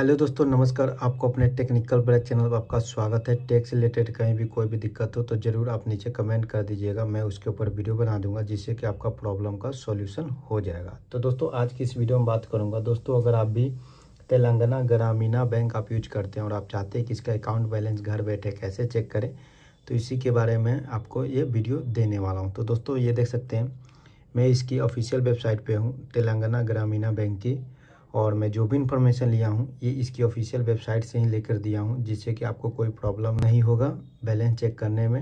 hello दोस्तों नमस्कार आपको अपने टेक्निकल ब्रेक चैनल पर आपका स्वागत है टेक से रिलेटेड कहीं भी कोई भी दिक्कत हो तो ज़रूर आप नीचे कमेंट कर दीजिएगा मैं उसके ऊपर वीडियो बना दूंगा जिससे कि आपका प्रॉब्लम का सॉल्यूशन हो जाएगा तो दोस्तों आज की इस वीडियो में बात करूंगा दोस्तों अगर आप भी तेलंगाना ग्रामीणा बैंक आप यूज करते हैं और आप चाहते हैं कि इसका अकाउंट बैलेंस घर बैठे कैसे चेक करें तो इसी के बारे में आपको ये वीडियो देने वाला हूँ तो दोस्तों ये देख सकते हैं मैं इसकी ऑफिशियल वेबसाइट पर हूँ तेलंगाना ग्रामीणा बैंक की और मैं जो भी इन्फॉर्मेशन लिया हूँ ये इसकी ऑफिशियल वेबसाइट से ही लेकर दिया हूँ जिससे कि आपको कोई प्रॉब्लम नहीं होगा बैलेंस चेक करने में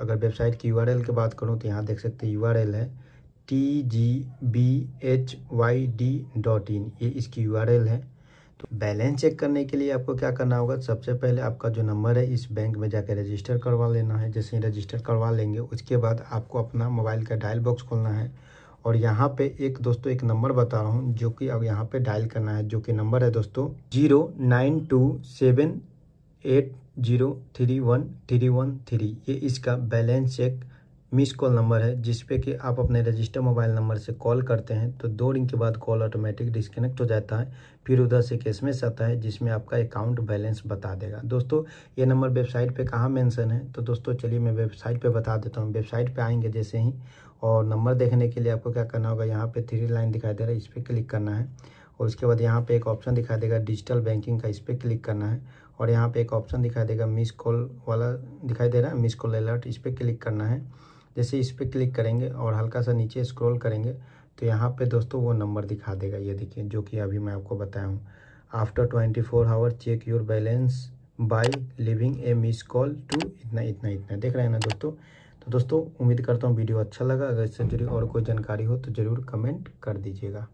अगर वेबसाइट की यू की बात करूँ तो यहाँ देख सकते यू है T G B H Y D dot in ये इसकी यू है तो बैलेंस चेक करने के लिए आपको क्या करना होगा सबसे पहले आपका जो नंबर है इस बैंक में जाकर रजिस्टर करवा लेना है जैसे ही रजिस्टर करवा लेंगे उसके बाद आपको अपना मोबाइल का डायल बॉक्स खोलना है और यहाँ पे एक दोस्तों एक नंबर बता रहा हूँ जो कि अब यहाँ पे डायल करना है जो कि नंबर है दोस्तों zero nine two seven eight zero three one three one three ये इसका balance check miss call number है जिस पे कि आप अपने रजिस्टर मोबाइल नंबर से कॉल करते हैं तो दो दिन के बाद कॉल ऑटोमेटिक डिस्कनेक्ट हो जाता है फिर उधर से में आता है जिसमें आपका अकाउंट बैलेंस बता देगा दोस्तों ये नंबर वेबसाइट पे कहाँ मेंशन है तो दोस्तों चलिए मैं वेबसाइट पे बता देता हूँ वेबसाइट पर आएंगे जैसे ही और नंबर देखने के लिए आपको क्या करना होगा यहाँ पर थ्री लाइन दिखाई दे रहा है इस पर क्लिक करना है और उसके बाद यहाँ पर एक ऑप्शन दिखाई देगा डिजिटल बैंकिंग का इस पर क्लिक करना है और यहाँ पर एक ऑप्शन दिखाई देगा मिस कॉल वाला दिखाई दे रहा है मिस कॉल अलर्ट इस पर क्लिक करना है जैसे इस पर क्लिक करेंगे और हल्का सा नीचे स्क्रॉल करेंगे तो यहाँ पे दोस्तों वो नंबर दिखा देगा ये देखिए जो कि अभी मैं आपको बताया हूँ after twenty four hour check your balance by leaving a miss call to इतना इतना इतना देख रहे हैं ना दोस्तों तो दोस्तों उम्मीद करता हूँ वीडियो अच्छा लगा अगर इससे जुड़ी और कोई जानकारी हो तो ज़रूर कमेंट कर दीजिएगा